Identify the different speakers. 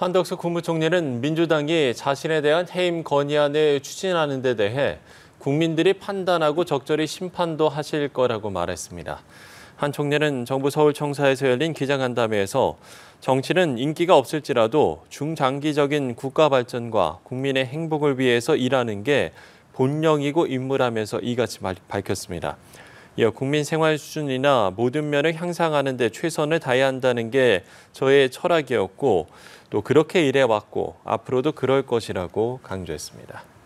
Speaker 1: 한덕수 국무총리는 민주당이 자신에 대한 해임 건의안을 추진하는 데 대해 국민들이 판단하고 적절히 심판도 하실 거라고 말했습니다. 한 총리는 정부 서울청사에서 열린 기자간담회에서 정치는 인기가 없을지라도 중장기적인 국가 발전과 국민의 행복을 위해서 일하는 게 본령이고 임무라면서 이같이 밝혔습니다. 이어 예, 국민 생활 수준이나 모든 면을 향상하는 데 최선을 다해야 한다는 게 저의 철학이었고 또 그렇게 일해왔고 앞으로도 그럴 것이라고 강조했습니다.